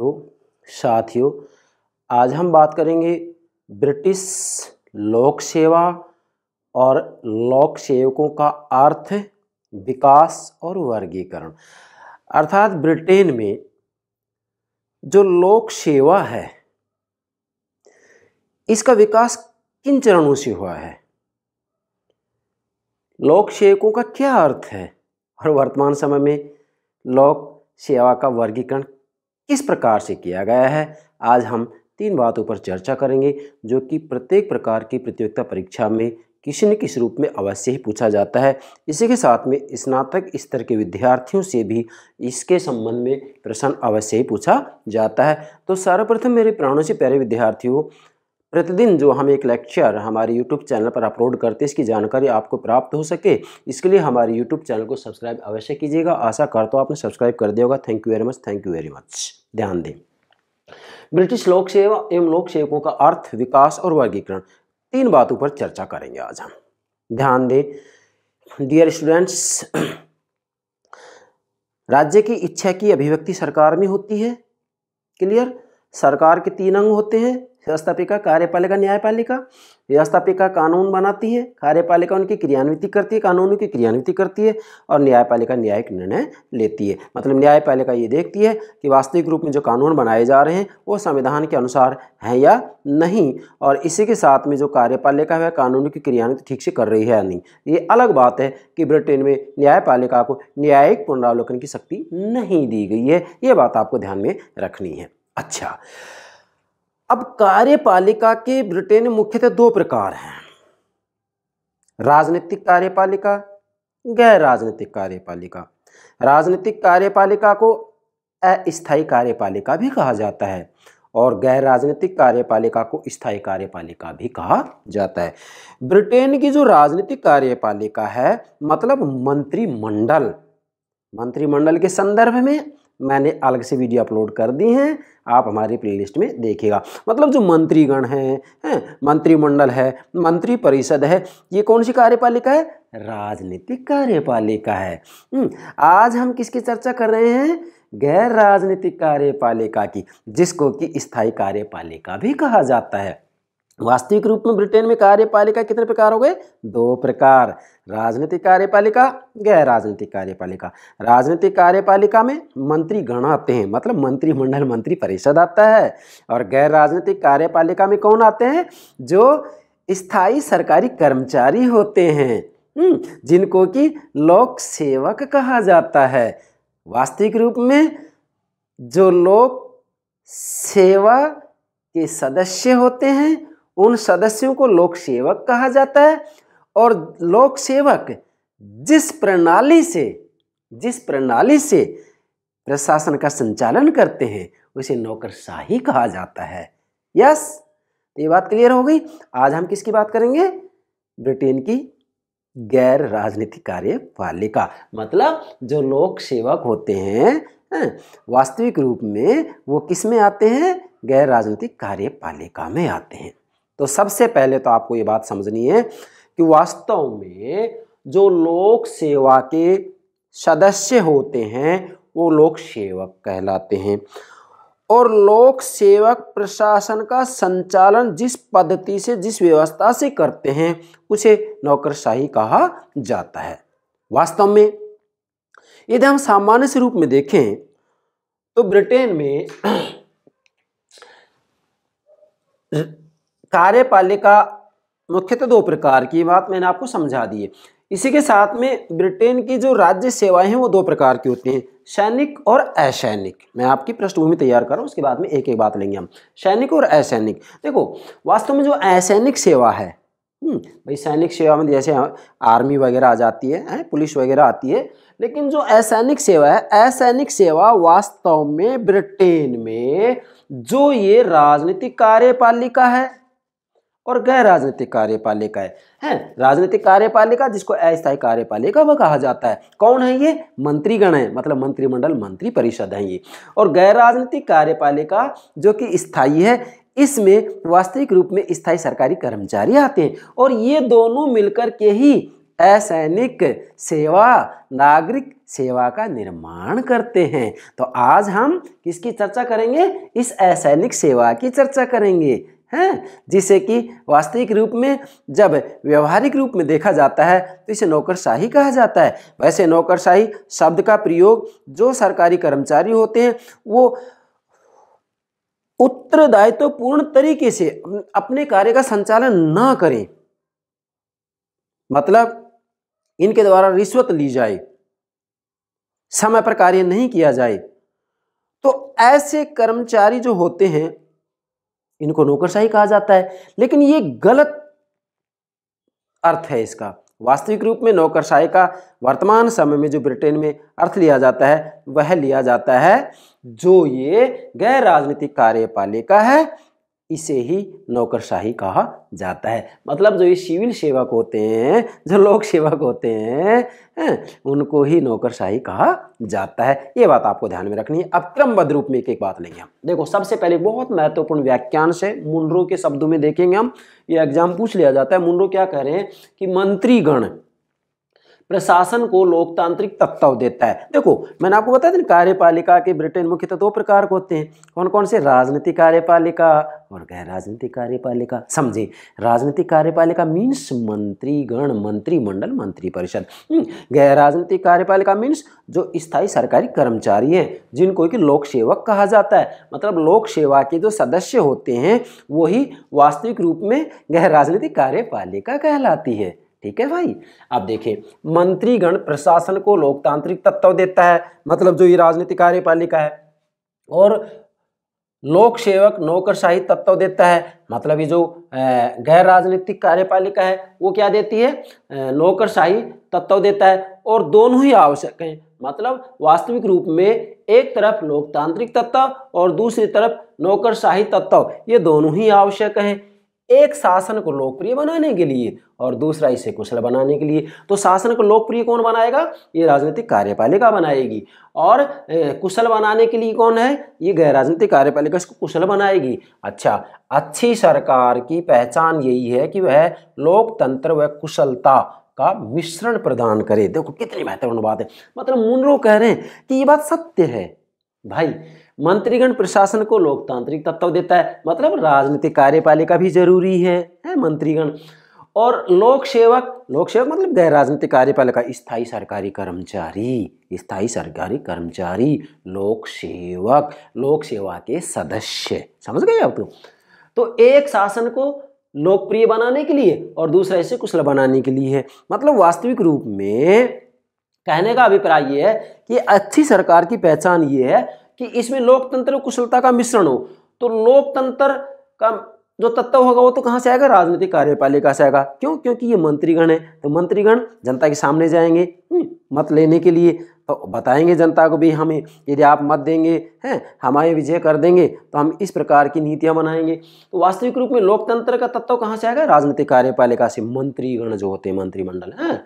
हो साथियों आज हम बात करेंगे ब्रिटिश लोक सेवा और लोक सेवकों का अर्थ विकास और वर्गीकरण अर्थात ब्रिटेन में जो लोक सेवा है इसका विकास किन चरणों से हुआ है लोक सेवकों का क्या अर्थ है और वर्तमान समय में लोक सेवा का वर्गीकरण किस प्रकार से किया गया है आज हम तीन बातों पर चर्चा करेंगे जो कि प्रत्येक प्रकार की प्रतियोगिता परीक्षा में किसी न किसी रूप में अवश्य ही पूछा जाता है इसी के साथ में स्नातक स्तर के विद्यार्थियों से भी इसके संबंध में प्रश्न अवश्य ही पूछा जाता है तो सर्वप्रथम मेरे प्राणों से प्यारे विद्यार्थियों प्रतिदिन जो हम एक लेक्चर हमारे यूट्यूब चैनल पर अपलोड करते हैं इसकी जानकारी आपको प्राप्त हो सके इसके लिए हमारे यूट्यूब चैनल को सब्सक्राइब अवश्य कीजिएगा आशा करता हूँ आपने सब्सक्राइब कर दिया होगा thank you very much thank you very much ध्यान दें ब्रिटिश लोक सेवा एवं लोक सेवकों का अर्थ विकास और वर्गीकरण तीन बातों पर चर्चा करेंगे आज हम ध्यान दें डियर स्टूडेंट्स राज्य की इच्छा की अभिव्यक्ति सरकार में होती है क्लियर सरकार के तीन अंग होते हैं व्यवस्थापिका कार्यपालिका न्यायपालिका व्यवस्थापिका कानून बनाती है कार्यपालिका उनकी क्रियान्विति करती है कानूनों की क्रियान्विति करती है और न्यायपालिका न्यायिक निर्णय लेती है मतलब न्यायपालिका ये देखती है कि वास्तविक रूप में जो कानून बनाए जा रहे हैं वो संविधान के अनुसार हैं या नहीं और इसी के साथ में जो कार्यपालिका है कानूनों की क्रियान्विति ठीक से कर रही है या नहीं ये अलग बात है कि ब्रिटेन में न्यायपालिका को न्यायिक पुनरावलोकन की शक्ति नहीं दी गई है ये बात आपको ध्यान में रखनी है अच्छा अब कार्यपालिका के ब्रिटेन में मुख्यतः दो प्रकार हैं राजनीतिक कार्यपालिका गैर राजनीतिक कार्यपालिका राजनीतिक कार्यपालिका को अस्थायी कार्यपालिका भी कहा जाता है और गैर राजनीतिक कार्यपालिका को स्थायी कार्यपालिका भी कहा जाता है ब्रिटेन की जो राजनीतिक कार्यपालिका है मतलब मंत्रिमंडल मंत्रिमंडल के संदर्भ में मैंने अलग से वीडियो अपलोड कर दी हैं आप हमारी प्लेलिस्ट में देखिएगा मतलब जो मंत्रीगण हैं है, मंत्रिमंडल है मंत्री परिषद है ये कौन सी कार्यपालिका है राजनीतिक कार्यपालिका है हम्म, आज हम किसकी चर्चा कर रहे हैं गैर राजनीतिक कार्यपालिका की जिसको कि स्थायी कार्यपालिका भी कहा जाता है वास्तविक रूप में ब्रिटेन में कार्यपालिका कितने प्रकार हो गए दो प्रकार राजनीतिक कार्यपालिका गैर राजनीतिक कार्यपालिका राजनीतिक कार्यपालिका में मंत्री गण आते हैं मतलब मंत्रिमंडल मंत्री परिषद आता है और गैर राजनीतिक कार्यपालिका में कौन आते हैं जो स्थायी सरकारी कर्मचारी होते हैं हम्म, जिनको कि लोक सेवक कहा जाता है वास्तविक रूप में जो लोक सेवा के सदस्य होते हैं उन सदस्यों को लोक सेवक कहा जाता है और लोक सेवक जिस प्रणाली से जिस प्रणाली से प्रशासन का संचालन करते हैं उसे नौकरशाही कहा जाता है यस तो ये बात क्लियर हो गई आज हम किसकी बात करेंगे ब्रिटेन की गैर राजनीतिक कार्यपालिका मतलब जो लोक सेवक होते हैं वास्तविक रूप में वो किस में आते हैं गैर राजनीतिक कार्यपालिका में आते हैं तो सबसे पहले तो आपको ये बात समझनी है कि वास्तव में जो लोक सेवा के सदस्य होते हैं वो लोक सेवक कहलाते हैं और लोक सेवक प्रशासन का संचालन जिस पद्धति से जिस व्यवस्था से करते हैं उसे नौकरशाही कहा जाता है वास्तव में यदि हम सामान्य रूप में देखें तो ब्रिटेन में कार्यपालिका मुख्यतः दो प्रकार की बात मैंने आपको समझा दी है इसी के साथ में ब्रिटेन की जो राज्य सेवाएं हैं वो दो प्रकार की होती हैं सैनिक और असैनिक मैं आपकी पृष्ठभूमि तैयार कर रहा हूँ उसके बाद में एक एक बात लेंगे हम सैनिक और असैनिक देखो वास्तव में जो असैनिक सेवा है हम्म, भाई सैनिक सेवा में जैसे आर्मी वगैरह आ जाती है, है पुलिस वगैरह आती है लेकिन जो असैनिक सेवा है असैनिक सेवा वास्तव में ब्रिटेन में जो ये राजनीतिक कार्यपालिका है और गैर राजनीतिक कार्यपालिका है हैं राजनीतिक कार्यपालिका जिसको अस्थायी कार्यपालिका वह कहा जाता है कौन है ये मंत्रीगण है मतलब मंत्रिमंडल मंत्री परिषद है ये और गैर राजनीतिक कार्यपालिका जो कि स्थायी है इसमें वास्तविक रूप में स्थायी सरकारी कर्मचारी आते हैं और ये दोनों मिलकर के ही असैनिक सेवा नागरिक सेवा का निर्माण करते हैं तो आज हम किसकी चर्चा करेंगे इस असैनिक सेवा की चर्चा करेंगे हैं जिसे कि वास्तविक रूप में जब व्यवहारिक रूप में देखा जाता है तो इसे नौकरशाही कहा जाता है वैसे नौकरशाही शब्द का प्रयोग जो सरकारी कर्मचारी होते हैं वो उत्तरदायित्व पूर्ण तरीके से अपने कार्य का संचालन ना करें मतलब इनके द्वारा रिश्वत ली जाए समय पर कार्य नहीं किया जाए तो ऐसे कर्मचारी जो होते हैं इनको नौकरशाही कहा जाता है लेकिन ये गलत अर्थ है इसका वास्तविक रूप में नौकरशाही का वर्तमान समय में जो ब्रिटेन में अर्थ लिया जाता है वह लिया जाता है जो ये गैर राजनीतिक कार्यपालिका है इसे ही नौकरशाही कहा जाता है मतलब जो ये सिविल सेवक होते हैं जो लोक सेवक होते हैं है, उनको ही नौकरशाही कहा जाता है ये बात आपको ध्यान में रखनी है अब क्रमबद्ध रूप में एक एक बात लेंगे हम देखो सबसे पहले बहुत महत्वपूर्ण व्याख्यान से मुंडरों के शब्दों में देखेंगे हम ये एग्जाम पूछ लिया जाता है मुंडरों क्या कह रहे हैं कि मंत्रीगण प्रशासन को लोकतांत्रिक तत्व देता है देखो मैंने आपको बताया था कार्यपालिका के ब्रिटेन मुख्यतः तो दो प्रकार के होते हैं कौन कौन से राजनीतिक कार्यपालिका और गैर राजनीतिक कार्यपालिका समझे राजनीतिक कार्यपालिका मीन्स मंत्रीगण मंत्रिमंडल मंत्री परिषद हम्म, गैर राजनीतिक कार्यपालिका मीन्स जो स्थायी सरकारी कर्मचारी हैं जिनको कि लोक सेवक कहा जाता है मतलब लोक सेवा के जो सदस्य होते हैं वही वास्तविक रूप में गैर राजनीतिक कार्यपालिका कहलाती है ठीक है भाई अब देखिए मंत्रीगण प्रशासन को लोकतांत्रिक तत्व देता है मतलब जो ये राजनीतिक कार्यपालिका है और लोक सेवक नौकरशाही तत्व देता है मतलब ये जो गैर राजनीतिक कार्यपालिका है वो क्या देती है नौकरशाही तत्व देता है और दोनों ही आवश्यक हैं मतलब वास्तविक रूप में एक तरफ लोकतांत्रिक तत्व और दूसरी तरफ नौकरशाही तत्व ये दोनों ही आवश्यक हैं एक शासन को लोकप्रिय बनाने के लिए और दूसरा इसे कुशल बनाने के लिए तो शासन को लोकप्रिय कौन बनाएगा ये राजनीतिक कार्यपालिका बनाएगी और कुशल बनाने के लिए कौन है ये गैर राजनीतिक कार्यपालिका इसको कुशल बनाएगी अच्छा अच्छी सरकार की पहचान यही है कि वह लोकतंत्र व कुशलता का मिश्रण प्रदान करे देखो कितनी महत्वपूर्ण बात है मतलब मुनरो कह रहे हैं कि ये बात सत्य है भाई मंत्रीगण प्रशासन को लोकतांत्रिक तत्व देता है मतलब राजनीतिक कार्यपालिका भी जरूरी है है मंत्रीगण और लोक सेवक लोक सेवक मतलब गैर राजनीतिक कार्यपालिका स्थायी सरकारी कर्मचारी स्थायी सरकारी कर्मचारी लोक सेवक लोक सेवा के सदस्य समझ गए आप तो, तो एक शासन को लोकप्रिय बनाने के लिए और दूसरा इसे कुशल बनाने के लिए है मतलब वास्तविक रूप में कहने का अभिप्राय यह है कि अच्छी सरकार की पहचान ये है कि इसमें लोकतंत्र कुशलता का मिश्रण हो तो लोकतंत्र का जो तत्व होगा वो तो कहाँ से आएगा राजनीतिक कार्यपालिका से आएगा क्यों क्योंकि ये मंत्रीगण है तो मंत्रीगण जनता के सामने जाएंगे हम्म, मत लेने के लिए तो बताएंगे जनता को भी हमें यदि आप मत देंगे हैं हमारे विजय कर देंगे तो हम इस प्रकार की नीतियाँ बनाएंगे तो वास्तविक रूप में लोकतंत्र का तत्व कहाँ से आएगा राजनीतिक कार्यपालिका से मंत्रीगण जो होते हैं मंत्रिमंडल हैं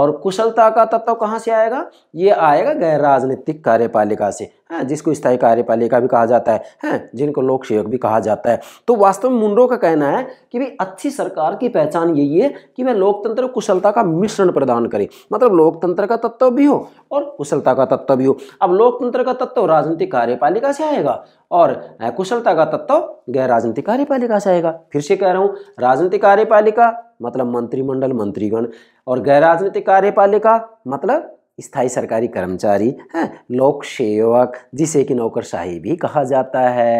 और कुशलता का तत्व कहाँ से आएगा ये आएगा गैर राजनीतिक कार्यपालिका से है जिसको स्थायी कार्यपालिका भी कहा जाता है हैं जिनको लोक सेवक भी कहा जाता है तो वास्तव में मुंडो का कहना है कि भाई अच्छी सरकार की पहचान यही है कि वह लोकतंत्र कुशलता का मिश्रण प्रदान करे मतलब लोकतंत्र का तत्व भी हो और कुशलता का तत्व भी हो अब लोकतंत्र का तत्व राजनीतिक कार्यपालिका से आएगा और कुशलता का तत्व गैर राजनीतिक कार्यपालिका से आएगा फिर से कह रहा हूँ राजनीतिक कार्यपालिका मतलब मंत्रिमंडल मंत्रीगण और गैर राजनीतिक कार्यपालिका मतलब स्थायी सरकारी कर्मचारी हैं लोक सेवक जिसे कि नौकरशाही भी कहा जाता है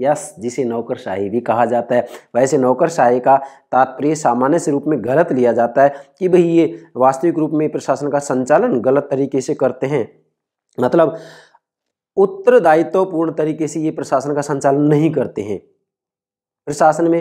यस जिसे नौकरशाही भी कहा जाता है वैसे नौकरशाही का तात्पर्य सामान्य से रूप में गलत लिया जाता है कि भाई ये वास्तविक रूप में प्रशासन का संचालन गलत तरीके से करते हैं मतलब उत्तरदायित्वपूर्ण तरीके से ये प्रशासन का संचालन नहीं करते हैं प्रशासन में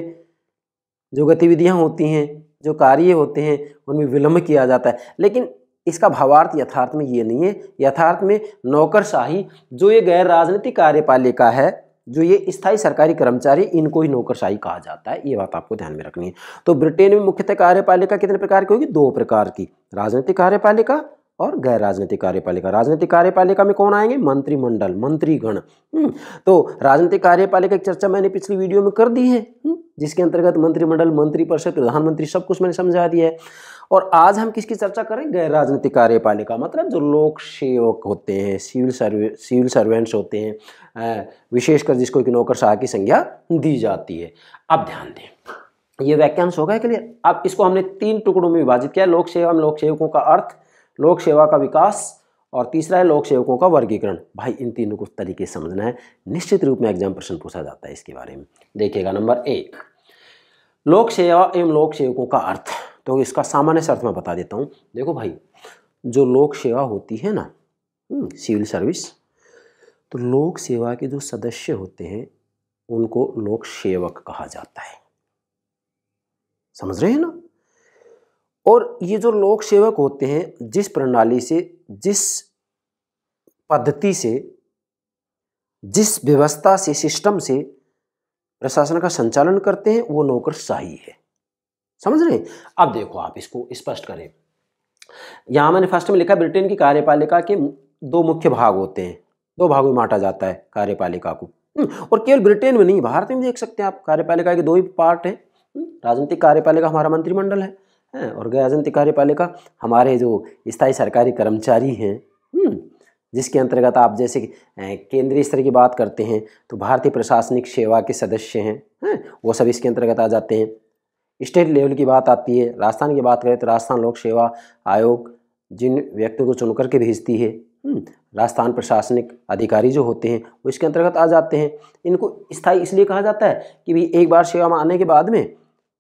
जो गतिविधियाँ होती हैं जो कार्य होते हैं उनमें विलंब किया जाता है लेकिन इसका भावार्थ यथार्थ में ये नहीं है यथार्थ में नौकरशाही जो ये गैर राजनीतिक कार्यपालिका है जो ये स्थायी सरकारी कर्मचारी इनको ही नौकरशाही कहा जाता है ये बात आपको ध्यान में रखनी है तो ब्रिटेन में मुख्यतः कार्यपालिका कितने प्रकार की होगी दो प्रकार की राजनीतिक कार्यपालिका और गैर राजनीतिक कार्यपालिका राजनीतिक कार्यपालिका में कौन आएंगे मंत्रिमंडल मंत्रीगण हम्म, तो राजनीतिक कार्यपालिका की चर्चा मैंने पिछली वीडियो में कर दी है हम्म, जिसके अंतर्गत मंत्रिमंडल मंत्री परिषद प्रधानमंत्री सब कुछ मैंने समझा दिया है और आज हम किसकी चर्चा करें गैर राजनीतिक कार्यपालिका मतलब जो लोक सेवक होते हैं सिविल सर्वे सिविल सर्वेंट्स होते हैं विशेषकर जिसको कि नौकरशाह की संज्ञा दी जाती है अब ध्यान दें ये व्याख्यांश होगा के अब इसको हमने तीन टुकड़ों में विभाजित किया लोक सेवा लोक सेवकों का अर्थ लोक सेवा का विकास और तीसरा है लोक सेवकों का वर्गीकरण भाई इन तीनों को तरीके से समझना है निश्चित रूप में एग्जाम प्रश्न पूछा जाता है इसके बारे में देखिएगा नंबर एक लोक सेवा एवं लोक सेवकों का अर्थ तो इसका सामान्य अर्थ मैं बता देता हूँ देखो भाई जो लोक सेवा होती है ना हम्म, सिविल सर्विस तो लोक सेवा के जो सदस्य होते हैं उनको लोक सेवक कहा जाता है समझ रहे हैं ना और ये जो लोक सेवक होते हैं जिस प्रणाली से जिस पद्धति से जिस व्यवस्था से सिस्टम से प्रशासन का संचालन करते हैं वो नौकरशाही है समझ रहे अब देखो आप इसको स्पष्ट इस करें यहां मैंने फर्स्ट में लिखा ब्रिटेन की कार्यपालिका के दो मुख्य भाग होते हैं दो भागों में बांटा जाता है कार्यपालिका को हम्म, और केवल ब्रिटेन में नहीं भारत में देख सकते हैं आप कार्यपालिका के दो ही पार्ट हैं हम्म, राजनीतिक कार्यपालिका हमारा मंत्रिमंडल है हैं हाँ, और गया अजंत कार्यपालिका हमारे जो स्थायी सरकारी कर्मचारी हैं हम्म, जिसके अंतर्गत आप जैसे केंद्रीय स्तर की बात करते हैं तो भारतीय प्रशासनिक सेवा के सदस्य हैं हैं हाँ, वो सब इसके अंतर्गत आ जाते हैं स्टेट लेवल की बात आती है राजस्थान की बात करें तो राजस्थान लोक सेवा आयोग जिन व्यक्तियों को चुन करके भेजती है हम्म, राजस्थान प्रशासनिक अधिकारी जो होते हैं वो इसके अंतर्गत आ जाते हैं इनको स्थायी इसलिए कहा जाता है कि भाई एक बार सेवा में आने के बाद में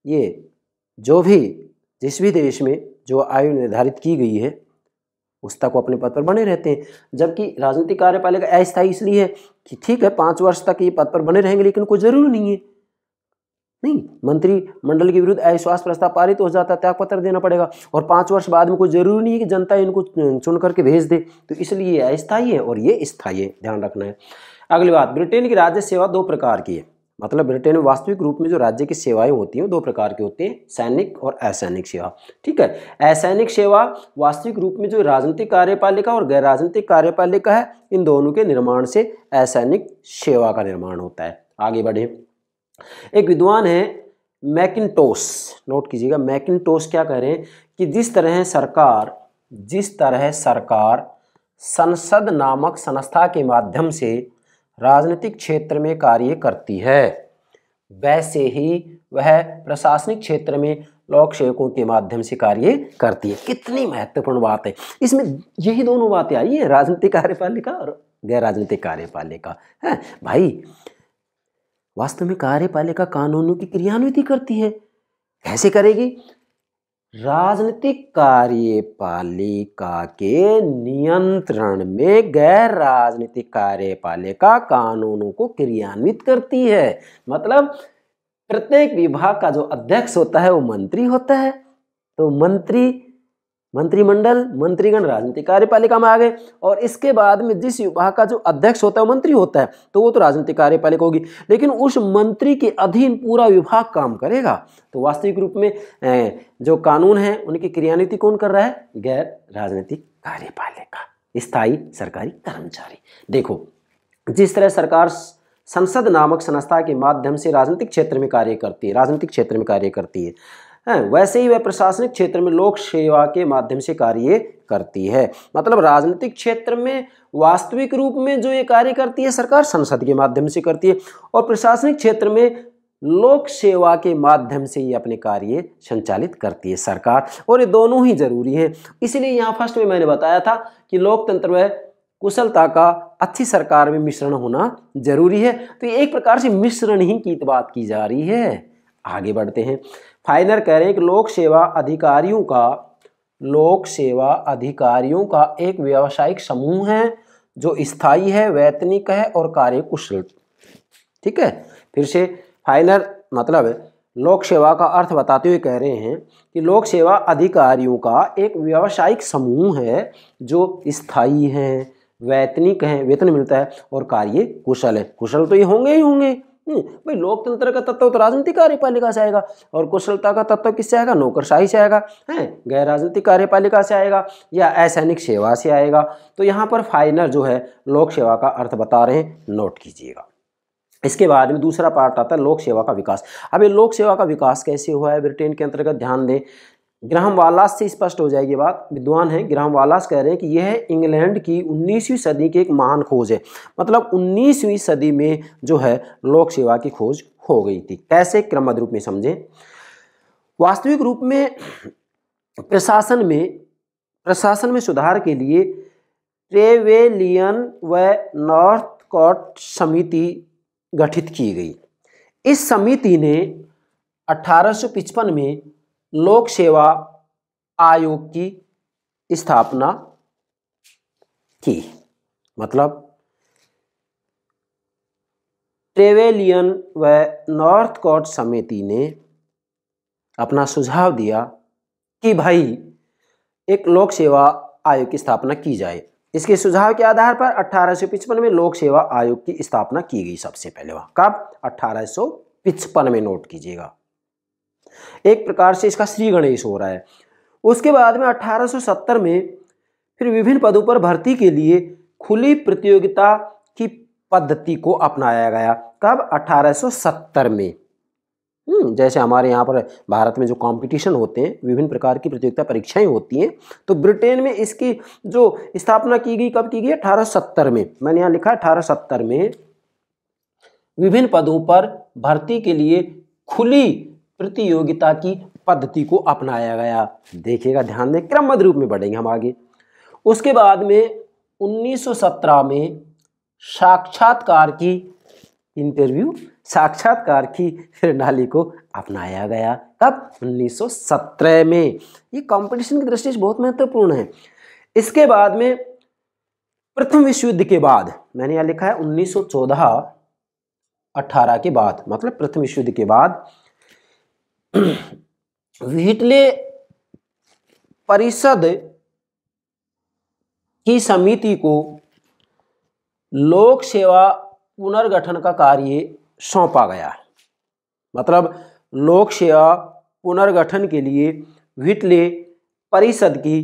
ये जो भी जिस भी देश में जो आयु निर्धारित की गई है उस तक वो अपने पद पर बने रहते हैं जबकि राजनीतिक कार्यपालिका अस्थायी इसलिए है कि ठीक है पाँच वर्ष तक ये पद पर बने रहेंगे लेकिन कोई जरूरी नहीं है नहीं मंत्रिमंडल के विरुद्ध अविश्वास प्रस्ताव पारित हो जाता है त्यागपत्र देना पड़ेगा और पाँच वर्ष बाद में कोई जरूरी नहीं है कि जनता इनको चुन करके भेज दे तो इसलिए ये अस्थायी है और ये स्थायी है ध्यान रखना है अगली बात ब्रिटेन की राज्य सेवा दो प्रकार की है मतलब ब्रिटेन में वास्तविक रूप में जो राज्य की सेवाएं होती हैं दो प्रकार के होते हैं सैनिक और असैनिक सेवा ठीक है असैनिक सेवा वास्तविक रूप में जो राजनीतिक कार्यपालिका और गैर राजनीतिक कार्यपालिका है इन दोनों के निर्माण से असैनिक सेवा का निर्माण होता है आगे बढ़े एक विद्वान है मैकिनटोस नोट कीजिएगा मैकिनटोस क्या कह रहे हैं कि जिस तरह सरकार जिस तरह सरकार संसद नामक संस्था के माध्यम से राजनीतिक क्षेत्र में कार्य करती है वैसे ही वह प्रशासनिक क्षेत्र में लोक सेवकों के माध्यम से कार्य करती है कितनी महत्वपूर्ण बात है इसमें यही दोनों बातें आई है राजनीतिक कार्यपालिका और गैर राजनीतिक कार्यपालिका है भाई वास्तव में कार्यपालिका कानूनों की क्रियान्विति करती है कैसे करेगी राजनीतिक कार्यपालिका के नियंत्रण में गैर राजनीतिक कार्यपालिका कानूनों को क्रियान्वित करती है मतलब प्रत्येक विभाग का जो अध्यक्ष होता है वो मंत्री होता है तो मंत्री मंत्रिमंडल मंत्रीगण राजनीतिक कार्यपालिका में आ गए और इसके बाद में जिस विभाग का जो अध्यक्ष होता है मंत्री होता है तो वो तो राजनीतिक कार्यपालिका होगी लेकिन उस मंत्री के अधीन पूरा विभाग काम करेगा तो वास्तविक रूप में जो कानून है उनकी क्रियान्विति कौन कर रहा है गैर राजनीतिक कार्यपालिका स्थायी सरकारी कर्मचारी देखो जिस तरह सरकार संसद नामक संस्था के माध्यम से राजनीतिक क्षेत्र में कार्य करती है राजनीतिक क्षेत्र में कार्य करती है हैं वैसे ही वह प्रशासनिक क्षेत्र में लोक सेवा के माध्यम से कार्य करती है मतलब राजनीतिक क्षेत्र में वास्तविक रूप में जो ये कार्य करती है सरकार संसद के माध्यम से करती है और प्रशासनिक क्षेत्र में लोक सेवा के माध्यम से ये अपने कार्य संचालित करती है सरकार और ये दोनों ही जरूरी हैं इसलिए यहाँ फर्स्ट में मैंने बताया था कि लोकतंत्र में कुशलता का अच्छी सरकार में मिश्रण होना जरूरी है तो ये एक प्रकार से मिश्रण ही की बात की जा रही है आगे बढ़ते हैं फाइनर कह रहे हैं कि लोक सेवा अधिकारियों का लोक सेवा अधिकारियों का एक व्यावसायिक समूह है जो स्थायी है वैतनिक है और कार्य कुशल ठीक है फिर से फाइनर मतलब लोक सेवा का अर्थ बताते हुए कह रहे हैं कि लोक सेवा अधिकारियों का एक व्यावसायिक समूह है जो स्थायी है वैतनिक हैं वेतन मिलता है और कार्य कुशल है कुशल तो ये होंगे ही होंगे हम्म, भाई लोकतंत्र का तत्व तो राजनीतिक कार्यपालिका से आएगा और कुशलता का तत्व किससे आएगा नौकरशाही से आएगा है गैर राजनीतिक कार्यपालिका से आएगा या असैनिक सेवा से आएगा तो यहाँ पर फाइनर जो है लोक सेवा का अर्थ बता रहे हैं नोट कीजिएगा इसके बाद में दूसरा पार्ट आता है लोक सेवा का विकास अब ये लोक सेवा का विकास कैसे हुआ है ब्रिटेन के अंतर्गत ध्यान दें ग्राहम वालास से स्पष्ट हो जाएगी बात विद्वान है ग्राहम वालास कह रहे हैं कि यह इंग्लैंड की 19वीं सदी की एक महान खोज है मतलब 19वीं सदी में जो है लोक सेवा की खोज हो गई थी कैसे क्रमबद्ध रूप में समझें वास्तविक रूप में प्रशासन में प्रशासन में सुधार के लिए ट्रेवेलियन व नॉर्थ कॉट समिति गठित की गई इस समिति ने अठारह में लोक सेवा आयोग की स्थापना की मतलब ट्रेवेलियन व नॉर्थ कोर्ट समिति ने अपना सुझाव दिया कि भाई एक लोक सेवा आयोग की स्थापना की जाए इसके सुझाव के आधार पर अठारह में लोक सेवा आयोग की स्थापना की गई सबसे पहले वहां कब अठारह में नोट कीजिएगा एक प्रकार से इसका श्री गणेश हो रहा है उसके बाद में 1870 में फिर विभिन्न पदों पर भर्ती के लिए खुली प्रतियोगिता की पद्धति को अपनाया गया कब 1870 में हम्म, जैसे हमारे यहाँ पर भारत में जो कंपटीशन होते हैं विभिन्न प्रकार की प्रतियोगिता परीक्षाएं होती हैं तो ब्रिटेन में इसकी जो स्थापना की गई कब की गई 1870 में मैंने यहाँ लिखा 1870 में विभिन्न पदों पर भर्ती के लिए खुली प्रतियोगिता की पद्धति को अपनाया गया देखिएगा ध्यान दें क्रमबद्ध रूप में बढ़ेंगे हम आगे उसके बाद में 1917 में साक्षात्कार की इंटरव्यू साक्षात्कार की प्रणाली को अपनाया गया कब 1917 में ये कंपटीशन की दृष्टि से बहुत महत्वपूर्ण है इसके बाद में प्रथम विश्व युद्ध के बाद मैंने यहाँ लिखा है 1914 18 के बाद मतलब प्रथम विश्व युद्ध के बाद विहिटले परिषद की समिति को लोक सेवा पुनर्गठन का कार्य सौंपा गया है मतलब लोक सेवा पुनर्गठन के लिए विटले परिषद की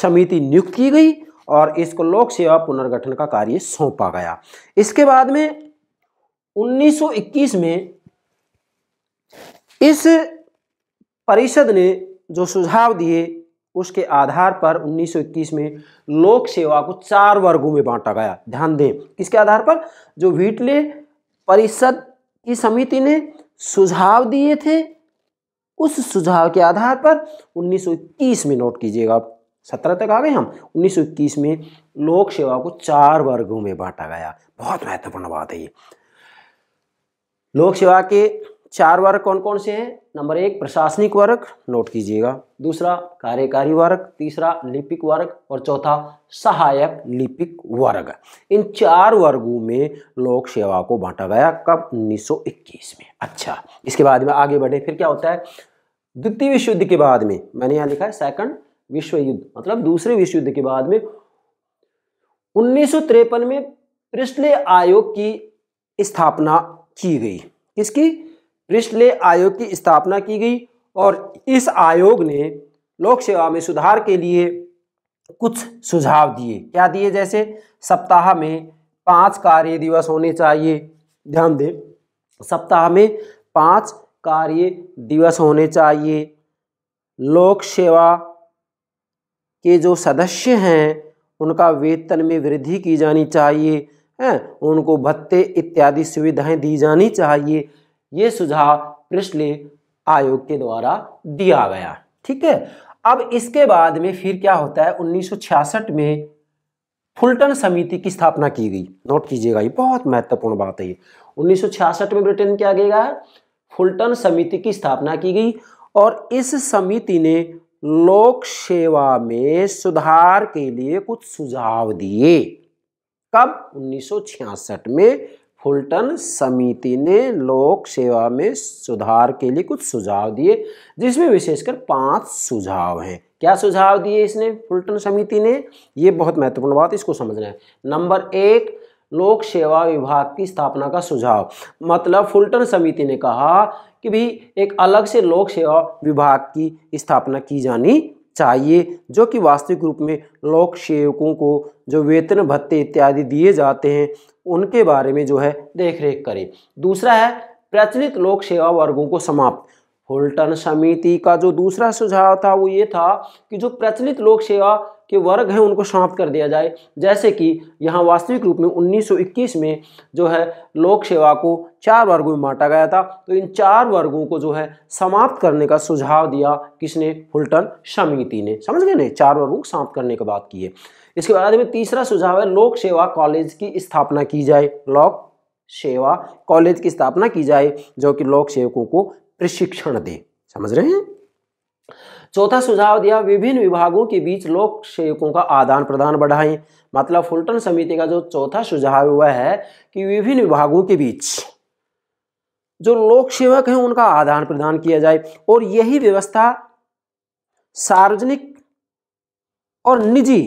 समिति नियुक्त की गई और इसको लोक सेवा पुनर्गठन का कार्य सौंपा गया इसके बाद में 1921 में इस परिषद ने जो सुझाव दिए उसके आधार पर 1921 में लोक सेवा को चार वर्गों में बांटा गया ध्यान दें किसके आधार पर जो वीटले परिषद की समिति ने सुझाव दिए थे उस सुझाव के आधार पर 1921 में नोट कीजिएगा सत्रह तक आ गए हम 1921 में लोक सेवा को चार वर्गों में बांटा गया बहुत महत्वपूर्ण बात है ये लोक सेवा के चार वर्ग कौन कौन से हैं नंबर एक प्रशासनिक वर्ग नोट कीजिएगा दूसरा कार्यकारी वर्ग तीसरा लिपिक वर्ग और चौथा सहायक लिपिक वर्ग इन चार वर्गों में लोक सेवा को बांटा गया कब 1921 में अच्छा इसके बाद में आगे बढ़े फिर क्या होता है द्वितीय विश्व युद्ध के बाद में मैंने यहां लिखा है सेकंड विश्व युद्ध मतलब दूसरे विश्व युद्ध के बाद में उन्नीस में प्रिस्ले आयोग की स्थापना की गई किसकी पृष्ठले आयोग की स्थापना की गई और इस आयोग ने लोक सेवा में सुधार के लिए कुछ सुझाव दिए क्या दिए जैसे सप्ताह में पांच कार्य दिवस होने चाहिए ध्यान दें सप्ताह में पांच कार्य दिवस होने चाहिए लोक सेवा के जो सदस्य हैं उनका वेतन में वृद्धि की जानी चाहिए हैं उनको भत्ते इत्यादि सुविधाएं दी जानी चाहिए ये सुझाव प्रिस्टली आयोग के द्वारा दिया गया ठीक है अब इसके बाद में फिर क्या होता है 1966 में फुलटन समिति की स्थापना की गई नोट कीजिएगा ये बहुत महत्वपूर्ण बात है ये 1966 में ब्रिटेन क्या गया है फुलटन समिति की स्थापना की गई और इस समिति ने लोक सेवा में सुधार के लिए कुछ सुझाव दिए कब 1966 में फुलटन समिति ने लोक सेवा में सुधार के लिए कुछ सुझाव दिए जिसमें विशेषकर पांच सुझाव हैं क्या सुझाव दिए इसने फुलटन समिति ने ये बहुत महत्वपूर्ण बात इसको समझना है नंबर एक लोक सेवा विभाग की स्थापना का सुझाव मतलब फुलटन समिति ने कहा कि भी एक अलग से लोक सेवा विभाग की स्थापना की जानी चाहिए जो कि वास्तविक रूप में लोक सेवकों को जो वेतन भत्ते इत्यादि दिए जाते हैं उनके बारे में जो है देख रेख करें दूसरा है प्रचलित लोक सेवा वर्गों को समाप्त होल्टन समिति का जो दूसरा सुझाव था वो ये था कि जो प्रचलित लोक सेवा के वर्ग हैं उनको समाप्त कर दिया जाए जैसे कि यहाँ वास्तविक रूप में 1921 में जो है लोक सेवा को चार वर्गों में बांटा गया था तो इन चार वर्गों को जो है समाप्त करने का सुझाव दिया किसने फुलटन समिति ने समझ गए नहीं चार वर्गों को समाप्त करने की बात की है इसके बाद में तीसरा सुझाव है लोक सेवा कॉलेज की स्थापना की जाए लोक सेवा कॉलेज की स्थापना की जाए जो कि लोक सेवकों को प्रशिक्षण दे समझ रहे हैं चौथा सुझाव दिया विभिन्न विभागों के बीच लोक सेवकों का आदान प्रदान बढ़ाएं मतलब फुलटन समिति का जो चौथा सुझाव हुआ है कि विभिन्न विभागों के बीच जो लोक सेवक हैं उनका आदान प्रदान किया जाए और यही व्यवस्था सार्वजनिक और निजी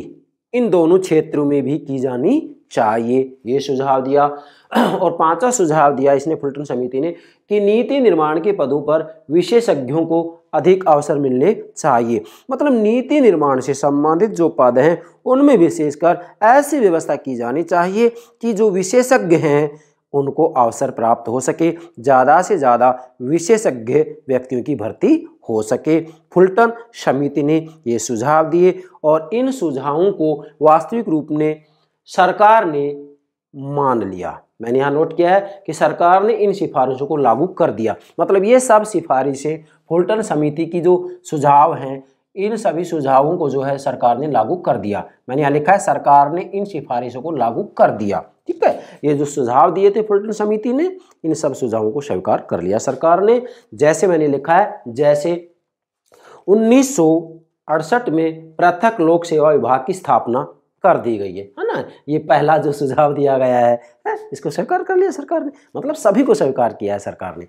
इन दोनों क्षेत्रों में भी की जानी चाहिए ये सुझाव दिया और पांचवा सुझाव दिया इसने फुलटन समिति ने कि नीति निर्माण के पदों पर विशेषज्ञों को अधिक अवसर मिलने चाहिए मतलब नीति निर्माण से संबंधित जो पद हैं उनमें विशेषकर ऐसी व्यवस्था की जानी चाहिए कि जो विशेषज्ञ हैं उनको अवसर प्राप्त हो सके ज़्यादा से ज़्यादा विशेषज्ञ व्यक्तियों की भर्ती हो सके फुलटन समिति ने ये सुझाव दिए और इन सुझावों को वास्तविक रूप में सरकार ने मान लिया मैंने यहाँ नोट किया है कि सरकार ने इन सिफारिशों को लागू कर दिया मतलब ये सब सिफारिशें फुलटन समिति की जो सुझाव हैं इन सभी सुझावों को जो है सरकार ने लागू कर दिया मैंने यहाँ लिखा है सरकार ने इन सिफारिशों को लागू कर दिया ठीक है ये जो सुझाव दिए थे फुलटन समिति ने इन सब सुझावों को स्वीकार कर लिया सरकार ने जैसे मैंने लिखा है जैसे उन्नीस में पृथक लोक सेवा विभाग की स्थापना कर दी गई है है ना ये पहला जो सुझाव दिया गया है, इसको स्वीकार कर लिया सरकार ने मतलब सभी को स्वीकार किया है सरकार ने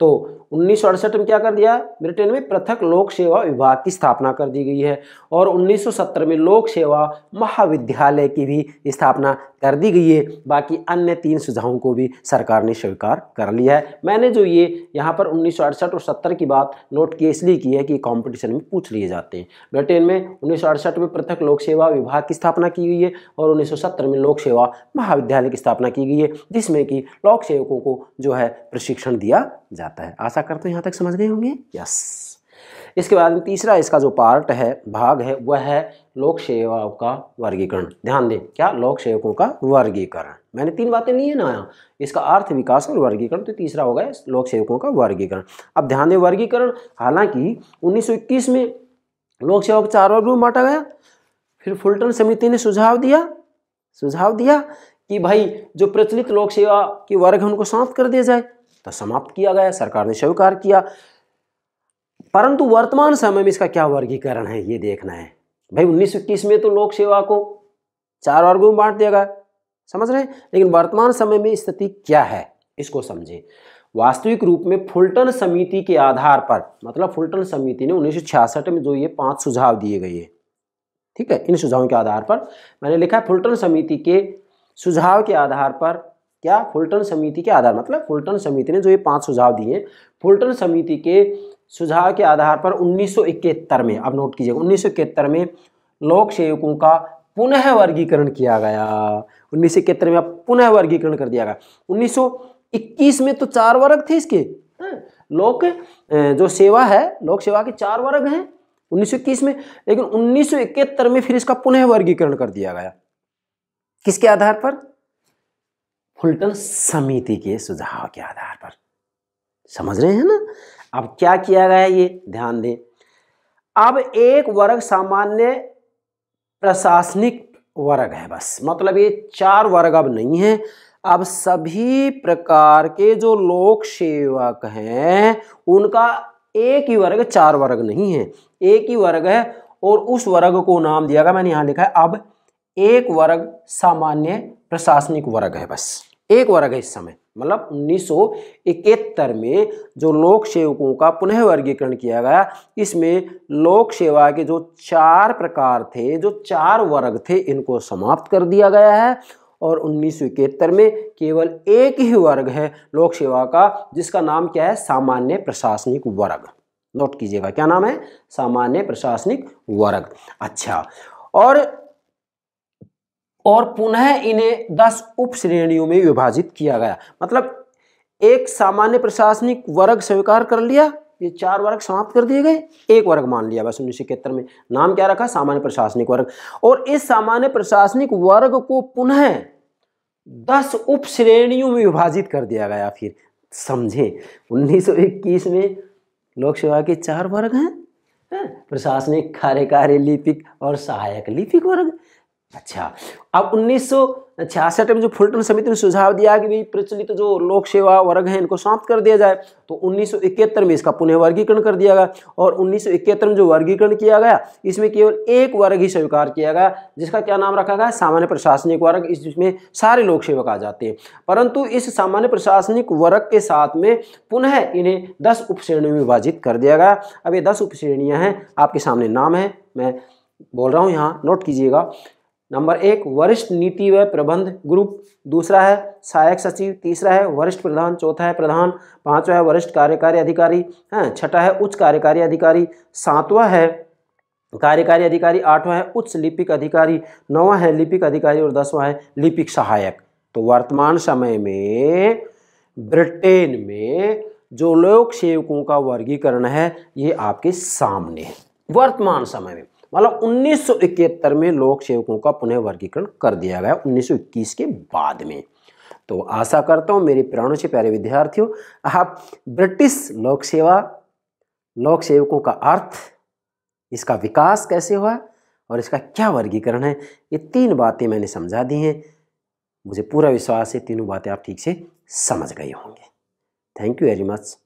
तो उन्नीस में क्या कर दिया ब्रिटेन में पृथक लोक सेवा विभाग की स्थापना कर दी गई है और 1970 में लोक सेवा महाविद्यालय की भी स्थापना कर दी गई है बाकी अन्य तीन सुझावों को भी सरकार ने स्वीकार कर लिया है मैंने जो ये यहाँ पर उन्नीस और सत्तर की बात नोट की इसलिए की है कि कॉम्पिटिशन में पूछ लिए जाते हैं ब्रिटेन में उन्नीस में पृथक लोक सेवा विभाग की स्थापना की गई है और उन्नीस में लोक सेवा महाविद्यालय की स्थापना की गई है जिसमें कि लोक सेवकों को जो है प्रशिक्षण दिया जाता है आशा करते हैं यहाँ तक समझ गए होंगे यस इसके बाद में तीसरा इसका जो पार्ट है भाग है वह है लोक सेवाओं का वर्गीकरण ध्यान दें क्या लोक सेवकों का वर्गीकरण मैंने तीन बातें नहीं है ना यहाँ इसका अर्थ विकास और वर्गीकरण तो तीसरा होगा लोक सेवकों का वर्गीकरण अब ध्यान दें वर्गीकरण हालांकि उन्नीस में लोक सेवा को चार वर्ग में बांटा गया फिर फुलटन समिति ने सुझाव दिया सुझाव दिया कि भाई जो प्रचलित लोक सेवा के वर्ग है उनको समाप्त कर दिया जाए तो समाप्त किया गया सरकार ने स्वीकार किया परंतु वर्तमान समय में इसका क्या वर्गीकरण है ये देखना है भाई उन्नीस में तो लोक सेवा को चार वर्गों में बांट दिया गया समझ रहे हैं लेकिन वर्तमान समय में स्थिति क्या है इसको समझें वास्तविक रूप में फुलटन समिति के आधार पर मतलब फुलटन समिति ने उन्नीस में जो ये पांच सुझाव दिए गए हैं ठीक है इन सुझावों के आधार पर मैंने लिखा है फुलटन समिति के सुझाव के आधार पर क्या फुलटन समिति के आधार मतलब फुलटन समिति ने जो ये पांच सुझाव दिए फुलटन समिति के सुझाव के आधार पर उन्नीस में अब नोट कीजिएगा उन्नीस में लोक सेवकों का पुनः वर्गीकरण किया गया उन्नीस में अब पुनः वर्गीकरण कर दिया गया 1921 में तो चार वर्ग थे इसके हाँ, लोक जो सेवा है लोक सेवा के चार वर्ग हैं 1921 में लेकिन उन्नीस में फिर इसका पुनः वर्गीकरण कर दिया गया किसके आधार पर फुलटन समिति के सुझाव के आधार पर समझ रहे हैं ना अब क्या किया गया ये ध्यान दें अब एक वर्ग सामान्य प्रशासनिक वर्ग है बस मतलब ये चार वर्ग अब नहीं है अब सभी प्रकार के जो लोक सेवक हैं उनका एक ही वर्ग चार वर्ग नहीं है एक ही वर्ग है और उस वर्ग को नाम दिया गया मैंने यहां लिखा है अब एक वर्ग सामान्य प्रशासनिक वर्ग है बस एक वर्ग है इस समय मतलब उन्नीस में जो लोक सेवकों का पुनः वर्गीकरण किया गया इसमें लोक सेवा के जो चार प्रकार थे जो चार वर्ग थे इनको समाप्त कर दिया गया है और उन्नीस में केवल एक ही वर्ग है लोक सेवा का जिसका नाम क्या है सामान्य प्रशासनिक वर्ग नोट कीजिएगा क्या नाम है सामान्य प्रशासनिक वर्ग अच्छा और और पुनः इन्हें दस उप श्रेणियों में विभाजित किया गया मतलब एक सामान्य प्रशासनिक वर्ग स्वीकार कर लिया ये चार वर्ग समाप्त कर दिए गए एक वर्ग मान लिया बस उन्नीस इकहत्तर में नाम क्या रखा सामान्य प्रशासनिक वर्ग और इस सामान्य प्रशासनिक वर्ग को पुनः दस उप श्रेणियों में विभाजित कर दिया गया फिर समझे 1921 में लोक सेवा के चार वर्ग हैं प्रशासनिक कार्यकारी लिपिक और सहायक लिपिक वर्ग अच्छा अब उन्नीस में जो फुलटन समिति ने सुझाव दिया कि भाई प्रचलित तो जो लोक सेवा वर्ग है इनको समाप्त कर दिया जाए तो 1971 में इसका पुनः वर्गीकरण कर दिया गया और 1971 में जो वर्गीकरण किया गया इसमें केवल एक वर्ग ही स्वीकार किया गया जिसका क्या नाम रखा गया सामान्य प्रशासनिक वर्ग इसमें सारे लोक सेवक आ जाते हैं परंतु इस सामान्य प्रशासनिक वर्ग के साथ में पुनः इन्हें दस उपश्रेणियों में विभाजित कर दिया गया अब ये दस उपश्रेणियाँ हैं आपके सामने नाम है मैं बोल रहा हूँ यहाँ नोट कीजिएगा नंबर एक वरिष्ठ नीति व प्रबंध ग्रुप दूसरा है सहायक सचिव तीसरा है वरिष्ठ प्रधान चौथा है प्रधान पांचवा है वरिष्ठ कार्यकारी अधिकारी हैं छठा है उच्च कार्यकारी अधिकारी सातवां है कार्यकारी अधिकारी आठवां है उच्च लिपिक अधिकारी नौवां है लिपिक अधिकारी और दसवां है लिपिक सहायक तो वर्तमान समय में ब्रिटेन में जो लोक सेवकों का वर्गीकरण है ये आपके सामने है वर्तमान समय में मतलब 1971 में लोक सेवकों का पुनः वर्गीकरण कर दिया गया 1921 के बाद में तो आशा करता हूँ मेरे प्राणों से प्यारे विद्यार्थियों आप ब्रिटिश लोक सेवा लोक सेवकों का अर्थ इसका विकास कैसे हुआ और इसका क्या वर्गीकरण है ये तीन बातें मैंने समझा दी हैं मुझे पूरा विश्वास है तीनों बातें आप ठीक से समझ गए होंगे थैंक यू वेरी मच